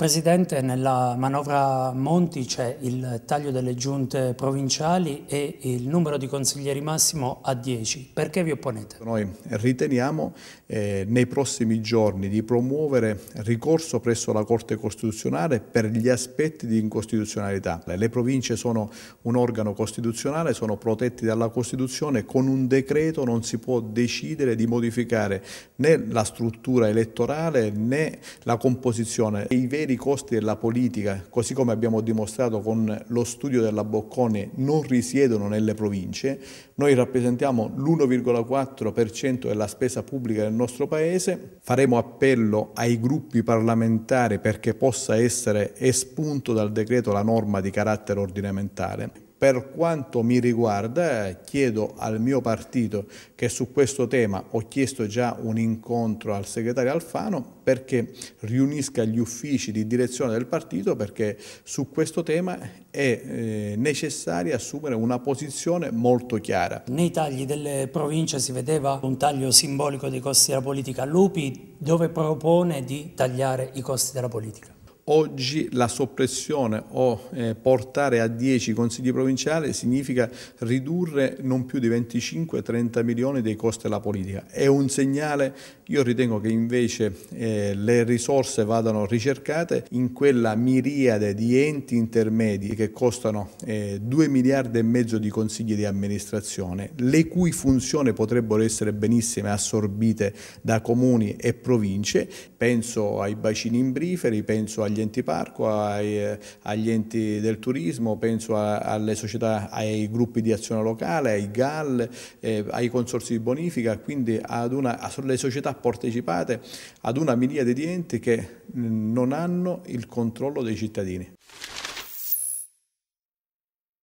Presidente, nella manovra Monti c'è il taglio delle giunte provinciali e il numero di consiglieri massimo a 10. Perché vi opponete? Noi riteniamo eh, nei prossimi giorni di promuovere ricorso presso la Corte Costituzionale per gli aspetti di incostituzionalità. Le province sono un organo costituzionale, sono protetti dalla Costituzione, con un decreto non si può decidere di modificare né la struttura elettorale né la composizione. I veri veri costi della politica, così come abbiamo dimostrato con lo studio della Boccone, non risiedono nelle province. Noi rappresentiamo l'1,4% della spesa pubblica del nostro Paese. Faremo appello ai gruppi parlamentari perché possa essere espunto dal decreto la norma di carattere ordinamentale. Per quanto mi riguarda, chiedo al mio partito che su questo tema ho chiesto già un incontro al segretario Alfano perché riunisca gli uffici di direzione del partito perché su questo tema è eh, necessario assumere una posizione molto chiara. Nei tagli delle province si vedeva un taglio simbolico dei costi della politica. Lupi dove propone di tagliare i costi della politica? Oggi la soppressione o eh, portare a 10 consigli provinciali significa ridurre non più di 25-30 milioni dei costi della politica. È un segnale, io ritengo che invece eh, le risorse vadano ricercate in quella miriade di enti intermedi che costano eh, 2 miliardi e mezzo di consigli di amministrazione, le cui funzioni potrebbero essere benissime assorbite da comuni e province, penso ai bacini imbriferi, penso agli agli enti parco, ai, agli enti del turismo, penso a, alle società, ai gruppi di azione locale, ai GAL, eh, ai consorsi di bonifica, quindi ad una, alle società partecipate ad una miliade di enti che mm, non hanno il controllo dei cittadini.